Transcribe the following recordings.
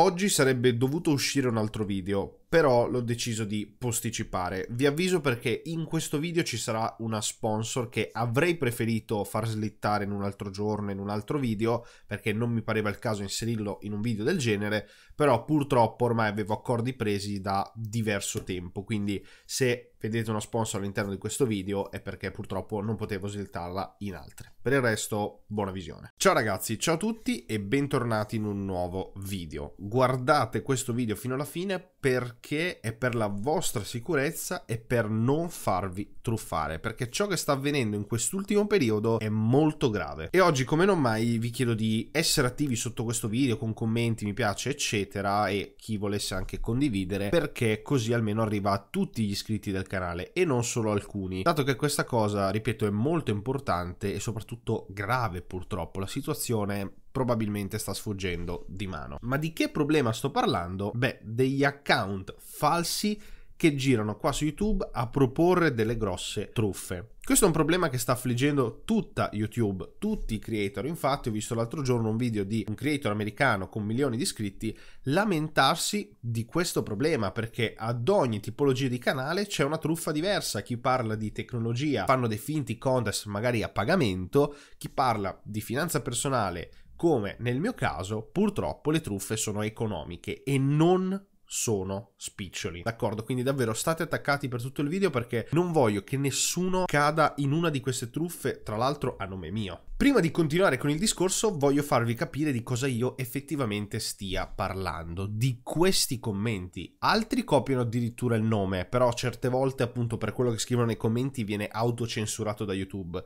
Oggi sarebbe dovuto uscire un altro video, però l'ho deciso di posticipare. Vi avviso perché in questo video ci sarà una sponsor che avrei preferito far slittare in un altro giorno, in un altro video, perché non mi pareva il caso inserirlo in un video del genere, però purtroppo ormai avevo accordi presi da diverso tempo, quindi se vedete una sponsor all'interno di questo video è perché purtroppo non potevo slittarla in altre. Per il resto, buona visione. Ciao ragazzi, ciao a tutti e bentornati in un nuovo video. Guardate questo video fino alla fine perché perché è per la vostra sicurezza e per non farvi truffare, perché ciò che sta avvenendo in quest'ultimo periodo è molto grave. E oggi come non mai vi chiedo di essere attivi sotto questo video con commenti, mi piace, eccetera, e chi volesse anche condividere, perché così almeno arriva a tutti gli iscritti del canale e non solo alcuni, dato che questa cosa, ripeto, è molto importante e soprattutto grave purtroppo. La situazione probabilmente sta sfuggendo di mano. Ma di che problema sto parlando? Beh, degli account falsi che girano qua su YouTube a proporre delle grosse truffe. Questo è un problema che sta affliggendo tutta YouTube, tutti i creator. Infatti ho visto l'altro giorno un video di un creator americano con milioni di iscritti lamentarsi di questo problema perché ad ogni tipologia di canale c'è una truffa diversa. Chi parla di tecnologia fanno dei finti contest magari a pagamento, chi parla di finanza personale come nel mio caso, purtroppo le truffe sono economiche e non sono spiccioli. D'accordo? Quindi davvero state attaccati per tutto il video perché non voglio che nessuno cada in una di queste truffe, tra l'altro a nome mio. Prima di continuare con il discorso voglio farvi capire di cosa io effettivamente stia parlando, di questi commenti. Altri copiano addirittura il nome, però certe volte appunto per quello che scrivono nei commenti viene autocensurato da YouTube.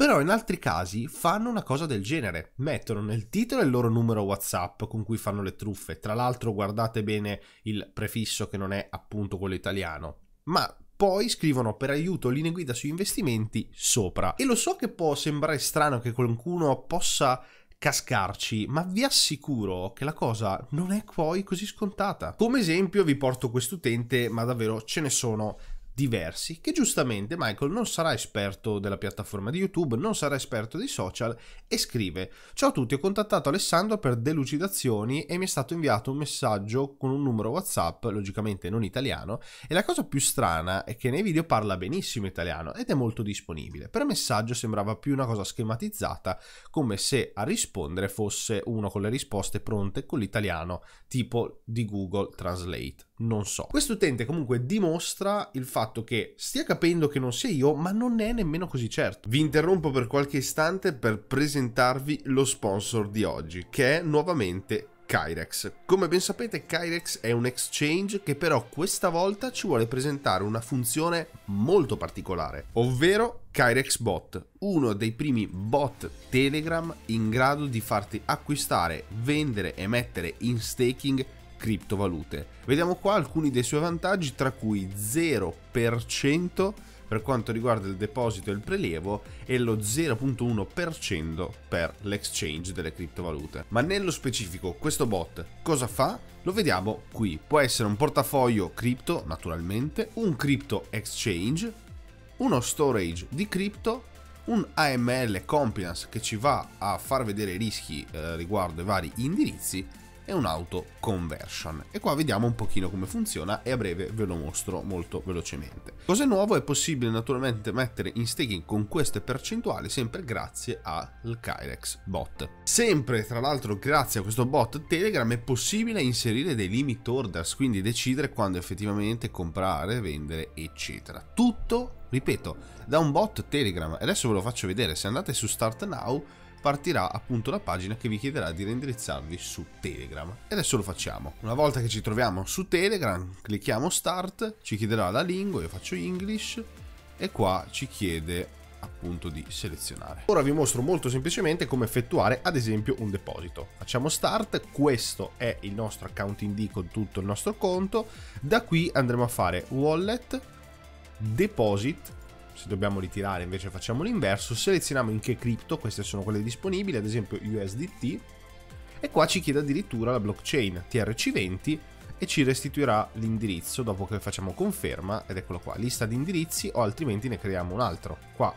Però in altri casi fanno una cosa del genere, mettono nel titolo il loro numero WhatsApp con cui fanno le truffe. Tra l'altro guardate bene il prefisso che non è appunto quello italiano. Ma poi scrivono per aiuto linee guida su investimenti sopra. E lo so che può sembrare strano che qualcuno possa cascarci, ma vi assicuro che la cosa non è poi così scontata. Come esempio vi porto quest'utente, ma davvero ce ne sono diversi che giustamente Michael non sarà esperto della piattaforma di YouTube, non sarà esperto di social e scrive Ciao a tutti, ho contattato Alessandro per delucidazioni e mi è stato inviato un messaggio con un numero WhatsApp, logicamente non italiano, e la cosa più strana è che nei video parla benissimo italiano ed è molto disponibile. Per messaggio sembrava più una cosa schematizzata, come se a rispondere fosse uno con le risposte pronte con l'italiano, tipo di Google Translate non so. Quest'utente comunque dimostra il fatto che stia capendo che non sia io, ma non ne è nemmeno così certo. Vi interrompo per qualche istante per presentarvi lo sponsor di oggi, che è nuovamente Kyrex. Come ben sapete Kyrex è un exchange che però questa volta ci vuole presentare una funzione molto particolare, ovvero Kyrex Bot, uno dei primi bot Telegram in grado di farti acquistare, vendere e mettere in staking criptovalute. Vediamo qua alcuni dei suoi vantaggi, tra cui 0% per quanto riguarda il deposito e il prelievo e lo 0.1% per l'exchange delle criptovalute. Ma nello specifico questo bot cosa fa? Lo vediamo qui. Può essere un portafoglio cripto, naturalmente, un crypto exchange, uno storage di cripto, un AML compliance che ci va a far vedere i rischi eh, riguardo i vari indirizzi e un'auto conversion. E qua vediamo un pochino come funziona e a breve ve lo mostro molto velocemente. Cos'è nuovo? È possibile naturalmente mettere in staking con queste percentuali sempre grazie al Kyrex bot. Sempre tra l'altro grazie a questo bot Telegram è possibile inserire dei limit orders, quindi decidere quando effettivamente comprare, vendere eccetera. Tutto, ripeto, da un bot Telegram. Adesso ve lo faccio vedere, se andate su Start Now partirà appunto la pagina che vi chiederà di reindirizzarvi su Telegram. E adesso lo facciamo. Una volta che ci troviamo su Telegram, clicchiamo Start, ci chiederà la lingua, io faccio English e qua ci chiede appunto di selezionare. Ora vi mostro molto semplicemente come effettuare ad esempio un deposito. Facciamo start, questo è il nostro account ID con tutto il nostro conto, da qui andremo a fare wallet, deposit se dobbiamo ritirare invece facciamo l'inverso, selezioniamo in che cripto, queste sono quelle disponibili, ad esempio USDT, e qua ci chiede addirittura la blockchain TRC20 e ci restituirà l'indirizzo dopo che facciamo conferma, ed eccolo qua, lista di indirizzi o altrimenti ne creiamo un altro. Qua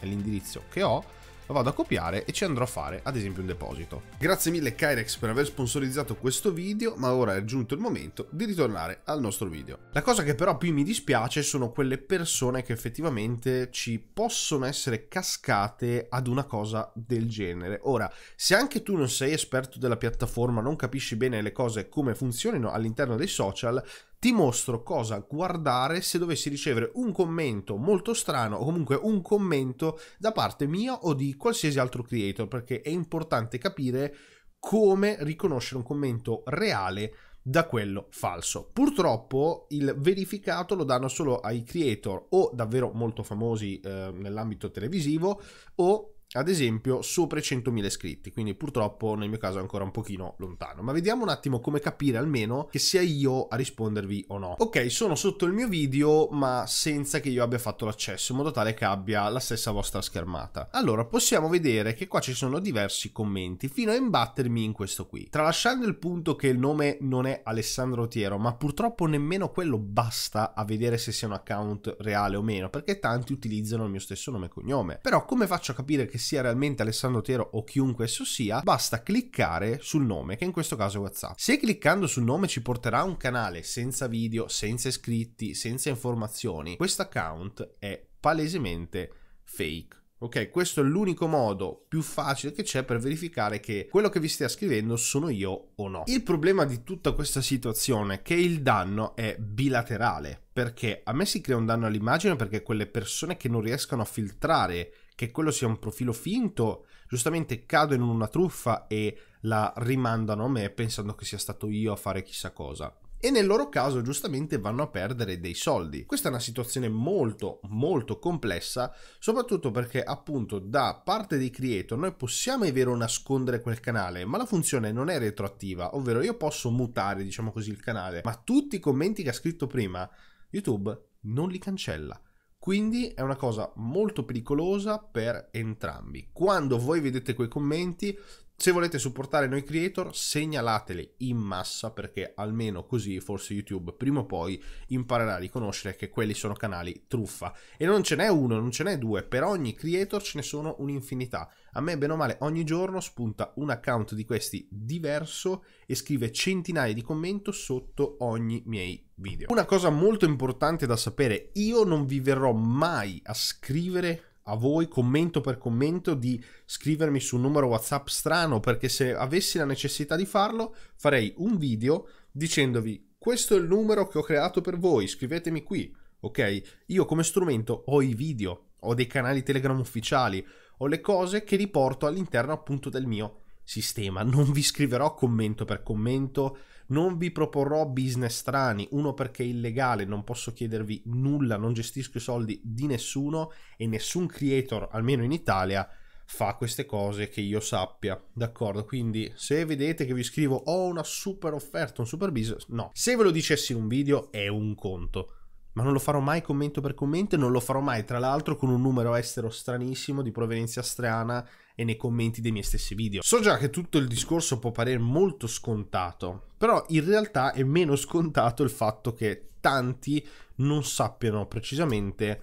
è l'indirizzo che ho lo vado a copiare e ci andrò a fare ad esempio un deposito. Grazie mille Kyrex per aver sponsorizzato questo video, ma ora è giunto il momento di ritornare al nostro video. La cosa che però più mi dispiace sono quelle persone che effettivamente ci possono essere cascate ad una cosa del genere. Ora, se anche tu non sei esperto della piattaforma, non capisci bene le cose come funzionino all'interno dei social, ti mostro cosa guardare se dovessi ricevere un commento molto strano o comunque un commento da parte mia o di qualsiasi altro creator perché è importante capire come riconoscere un commento reale da quello falso. Purtroppo il verificato lo danno solo ai creator o davvero molto famosi eh, nell'ambito televisivo o ad esempio sopra i 100.000 iscritti, quindi purtroppo nel mio caso è ancora un pochino lontano, ma vediamo un attimo come capire almeno che sia io a rispondervi o no. Ok, sono sotto il mio video ma senza che io abbia fatto l'accesso in modo tale che abbia la stessa vostra schermata. Allora possiamo vedere che qua ci sono diversi commenti fino a imbattermi in questo qui. Tralasciando il punto che il nome non è Alessandro Otiero, ma purtroppo nemmeno quello basta a vedere se sia un account reale o meno, perché tanti utilizzano il mio stesso nome e cognome. Però come faccio a capire che sia realmente Alessandro Tiero o chiunque esso sia, basta cliccare sul nome, che in questo caso è WhatsApp. Se cliccando sul nome ci porterà a un canale senza video, senza iscritti, senza informazioni, questo account è palesemente fake. Ok, questo è l'unico modo più facile che c'è per verificare che quello che vi stia scrivendo sono io o no. Il problema di tutta questa situazione è che il danno è bilaterale, perché a me si crea un danno all'immagine perché quelle persone che non riescono a filtrare che quello sia un profilo finto, giustamente cadono in una truffa e la rimandano a me pensando che sia stato io a fare chissà cosa e nel loro caso giustamente vanno a perdere dei soldi. Questa è una situazione molto molto complessa, soprattutto perché appunto da parte dei creator noi possiamo è vero nascondere quel canale, ma la funzione non è retroattiva, ovvero io posso mutare, diciamo così, il canale, ma tutti i commenti che ha scritto prima YouTube non li cancella. Quindi è una cosa molto pericolosa per entrambi. Quando voi vedete quei commenti, se volete supportare noi creator, segnalatele in massa perché almeno così forse YouTube prima o poi imparerà a riconoscere che quelli sono canali truffa. E non ce n'è uno, non ce n'è due, per ogni creator ce ne sono un'infinità. A me, bene o male, ogni giorno spunta un account di questi diverso e scrive centinaia di commenti sotto ogni miei video. Una cosa molto importante da sapere, io non vi verrò mai a scrivere a voi commento per commento di scrivermi su un numero WhatsApp strano perché se avessi la necessità di farlo farei un video dicendovi questo è il numero che ho creato per voi, scrivetemi qui, ok? Io come strumento ho i video, ho dei canali Telegram ufficiali, ho le cose che riporto all'interno appunto del mio sistema. Non vi scriverò commento per commento non vi proporrò business strani, uno perché è illegale, non posso chiedervi nulla, non gestisco i soldi di nessuno e nessun creator, almeno in Italia, fa queste cose che io sappia, d'accordo? Quindi se vedete che vi scrivo ho una super offerta, un super business, no. Se ve lo dicessi in un video è un conto ma non lo farò mai commento per commento e non lo farò mai tra l'altro con un numero estero stranissimo di provenienza strana e nei commenti dei miei stessi video. So già che tutto il discorso può parere molto scontato, però in realtà è meno scontato il fatto che tanti non sappiano precisamente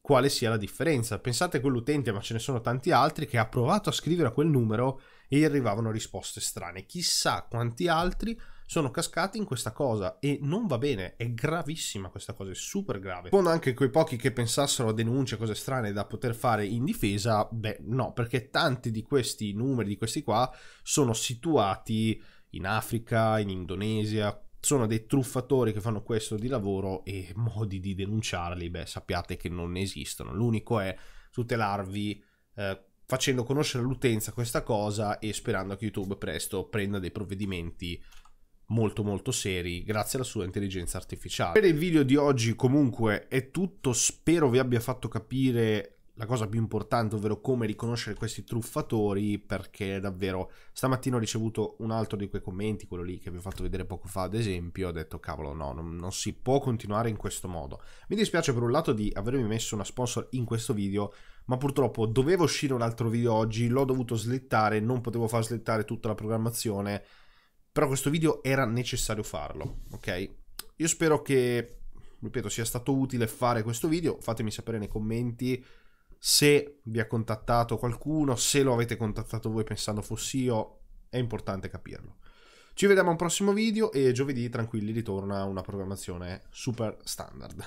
quale sia la differenza. Pensate a quell'utente, ma ce ne sono tanti altri, che ha provato a scrivere a quel numero e gli arrivavano risposte strane. Chissà quanti altri sono cascati in questa cosa e non va bene, è gravissima questa cosa, è super grave. Con anche quei pochi che pensassero a denunce, cose strane da poter fare in difesa, beh no, perché tanti di questi numeri, di questi qua, sono situati in Africa, in Indonesia, sono dei truffatori che fanno questo di lavoro e modi di denunciarli, beh, sappiate che non esistono. L'unico è tutelarvi eh, facendo conoscere all'utenza questa cosa e sperando che YouTube presto prenda dei provvedimenti molto molto seri grazie alla sua intelligenza artificiale. Per il video di oggi comunque è tutto, spero vi abbia fatto capire la cosa più importante, ovvero come riconoscere questi truffatori, perché davvero stamattina ho ricevuto un altro di quei commenti, quello lì che vi ho fatto vedere poco fa, ad esempio, ho detto cavolo no, non, non si può continuare in questo modo. Mi dispiace per un lato di avermi messo una sponsor in questo video, ma purtroppo dovevo uscire un altro video oggi, l'ho dovuto slittare, non potevo far slittare tutta la programmazione, però questo video era necessario farlo, ok? Io spero che, ripeto, sia stato utile fare questo video. Fatemi sapere nei commenti se vi ha contattato qualcuno, se lo avete contattato voi pensando fossi io. È importante capirlo. Ci vediamo al prossimo video e giovedì tranquilli ritorna una programmazione super standard.